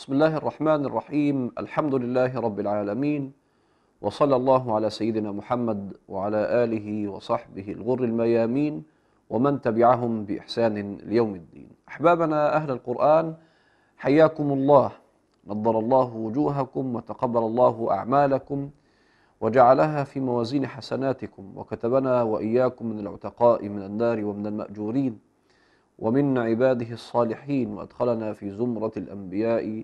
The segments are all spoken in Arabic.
بسم الله الرحمن الرحيم الحمد لله رب العالمين وصلى الله على سيدنا محمد وعلى آله وصحبه الغر الميامين ومن تبعهم بإحسان ليوم الدين أحبابنا أهل القرآن حياكم الله نضر الله وجوهكم وتقبل الله أعمالكم وجعلها في موازين حسناتكم وكتبنا وإياكم من العتقاء من النار ومن المأجورين ومن عباده الصالحين وأدخلنا في زمرة الأنبياء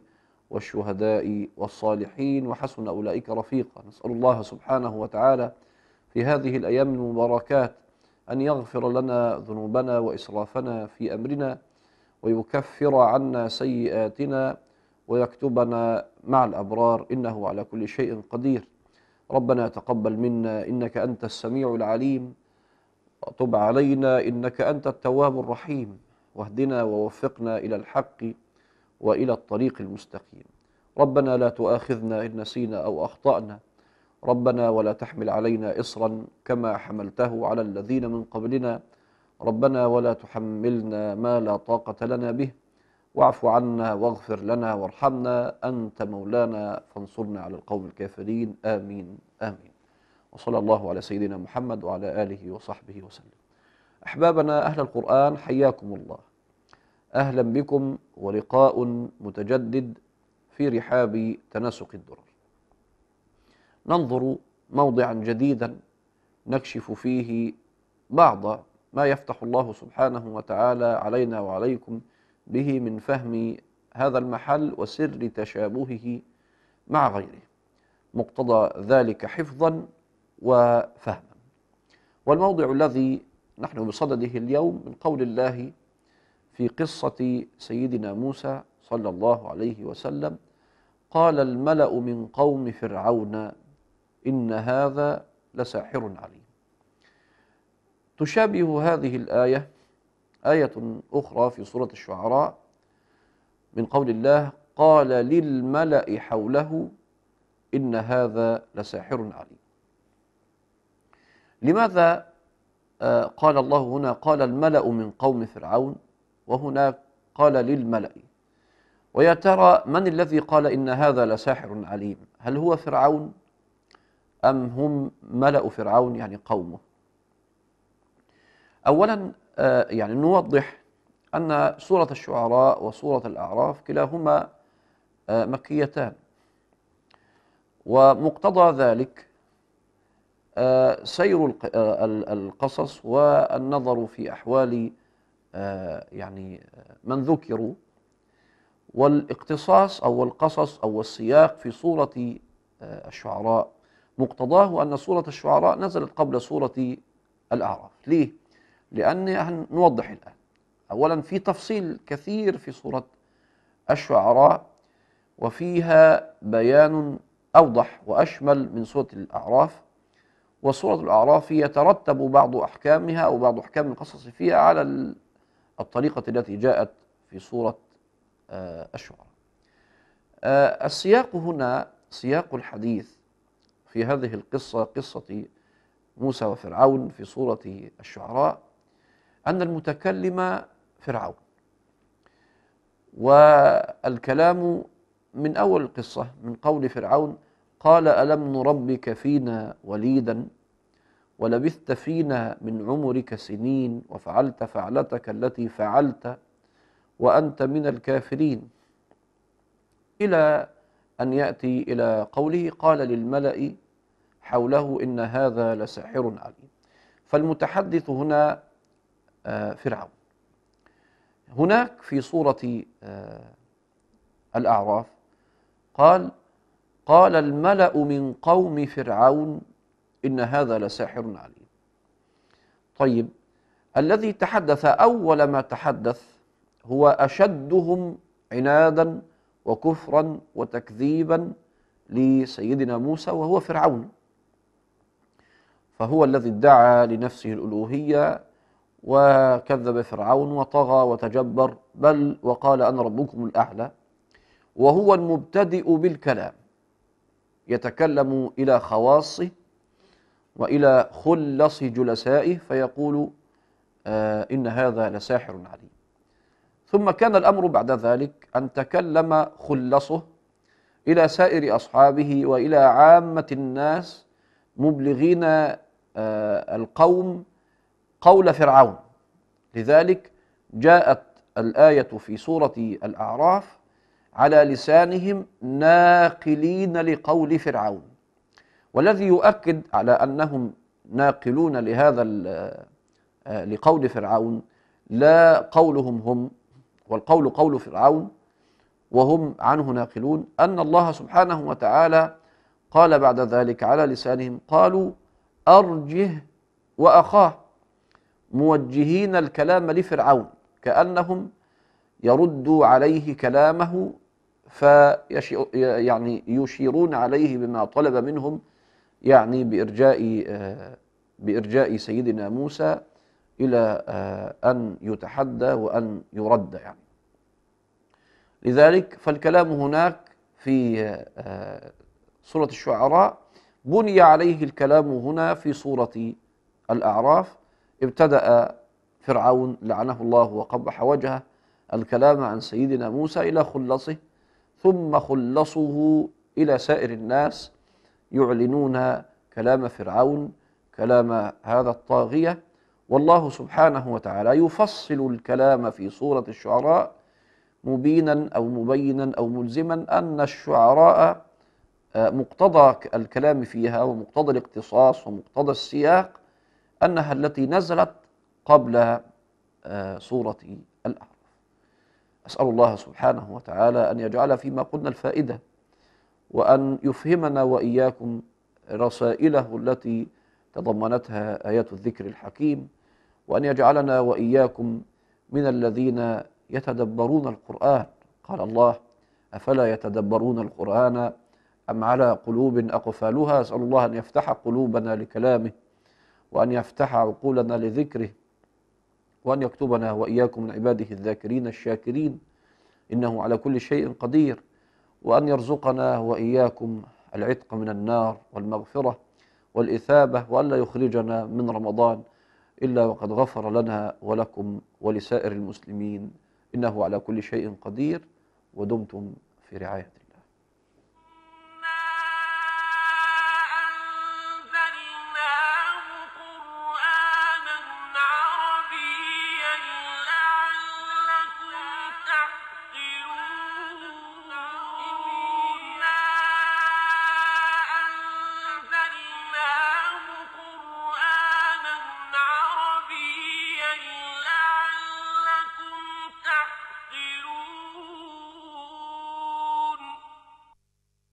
والشهداء والصالحين وحسن أولئك رفيقا نسأل الله سبحانه وتعالى في هذه الأيام المباركات أن يغفر لنا ذنوبنا وإسرافنا في أمرنا ويكفر عنا سيئاتنا ويكتبنا مع الأبرار إنه على كل شيء قدير ربنا تقبل منا إنك أنت السميع العليم وتب علينا إنك أنت التواب الرحيم واهدنا ووفقنا إلى الحق وإلى الطريق المستقيم ربنا لا تؤاخذنا إن نسينا أو أخطأنا ربنا ولا تحمل علينا إصرا كما حملته على الذين من قبلنا ربنا ولا تحملنا ما لا طاقة لنا به واعف عنا واغفر لنا وارحمنا أنت مولانا فانصرنا على القوم الكافرين آمين آمين وصلى الله على سيدنا محمد وعلى آله وصحبه وسلم أحبابنا أهل القرآن حياكم الله أهلا بكم ولقاء متجدد في رحاب تناسق الدرر ننظر موضعا جديدا نكشف فيه بعض ما يفتح الله سبحانه وتعالى علينا وعليكم به من فهم هذا المحل وسر تشابهه مع غيره مقتضى ذلك حفظا وفهما والموضع الذي نحن بصدده اليوم من قول الله في قصة سيدنا موسى صلى الله عليه وسلم قال الملأ من قوم فرعون إن هذا لساحر عليم تشابه هذه الآية آية أخرى في سورة الشعراء من قول الله قال للملأ حوله إن هذا لساحر عليم لماذا آه، قال الله هنا قال الملأ من قوم فرعون وهنا قال للملأ ويا ترى من الذي قال إن هذا لساحر عليم هل هو فرعون أم هم ملأ فرعون يعني قومه أولا آه، يعني نوضح أن سورة الشعراء وسورة الأعراف كلاهما آه، مكيتان ومقتضى ذلك سير آه، القصص والنظر في أحوال آه، يعني آه، من ذكروا والاقتصاص أو القصص أو السياق في صورة الشعراء مقتضاه أن صورة الشعراء نزلت قبل صورة الأعراف ليه؟ لأن نوضح الآن أولا في تفصيل كثير في صورة الشعراء وفيها بيان أوضح وأشمل من صورة الأعراف وسورة الأعراف يترتب بعض أحكامها أو بعض أحكام القصص فيها على الطريقة التي جاءت في سورة آه، الشعراء آه، السياق هنا سياق الحديث في هذه القصة قصة موسى وفرعون في سورة الشعراء أن المتكلم فرعون والكلام من أول القصة من قول فرعون قال ألم نربك فينا وليدا ولبثت فينا من عمرك سنين وفعلت فعلتك التي فعلت وأنت من الكافرين إلى أن يأتي إلى قوله قال للملأ حوله إن هذا لساحر عليم فالمتحدث هنا آه، فرعون هناك في سورة آه، الأعراف قال قال الملأ من قوم فرعون إن هذا لساحر عليم طيب الذي تحدث أول ما تحدث هو أشدهم عنادا وكفرا وتكذيبا لسيدنا موسى وهو فرعون فهو الذي ادعى لنفسه الألوهية وكذب فرعون وطغى وتجبر بل وقال أنا ربكم الأعلى وهو المبتدئ بالكلام يتكلم إلى خواصه وإلى خلص جلسائه فيقول آه إن هذا لساحر عليم ثم كان الأمر بعد ذلك أن تكلم خلصه إلى سائر أصحابه وإلى عامة الناس مبلغين آه القوم قول فرعون لذلك جاءت الآية في سورة الأعراف على لسانهم ناقلين لقول فرعون والذي يؤكد على أنهم ناقلون لهذا آه، لقول فرعون لا قولهم هم والقول قول فرعون وهم عنه ناقلون أن الله سبحانه وتعالى قال بعد ذلك على لسانهم قالوا أرجه وأخاه موجهين الكلام لفرعون كأنهم يردوا عليه كلامه فيشيرون يعني يشيرون عليه بما طلب منهم يعني بإرجاء بإرجاء سيدنا موسى إلى أن يتحدى وأن يرد يعني لذلك فالكلام هناك في سورة الشعراء بني عليه الكلام هنا في سورة الأعراف ابتدأ فرعون لعنه الله وقبح وجهه الكلام عن سيدنا موسى إلى خلصه ثم خلصه إلى سائر الناس يعلنون كلام فرعون كلام هذا الطاغية والله سبحانه وتعالى يفصل الكلام في سورة الشعراء مبينا أو مبينا أو ملزما أن الشعراء آه، مقتضى الكلام فيها ومقتضى الاقتصاص ومقتضى السياق أنها التي نزلت قبل آه، سورة الأعراف أسأل الله سبحانه وتعالى أن يجعل فيما قلنا الفائدة وأن يفهمنا وإياكم رسائله التي تضمنتها آيات الذكر الحكيم وأن يجعلنا وإياكم من الذين يتدبرون القرآن قال الله أفلا يتدبرون القرآن أم على قلوب أقفالها أسأل الله أن يفتح قلوبنا لكلامه وأن يفتح عقولنا لذكره وأن يكتبنا وإياكم من عباده الذاكرين الشاكرين إنه على كل شيء قدير وأن يرزقنا وإياكم العتق من النار والمغفرة والإثابة وأن لا يخرجنا من رمضان إلا وقد غفر لنا ولكم ولسائر المسلمين إنه على كل شيء قدير ودمتم في رعاية الله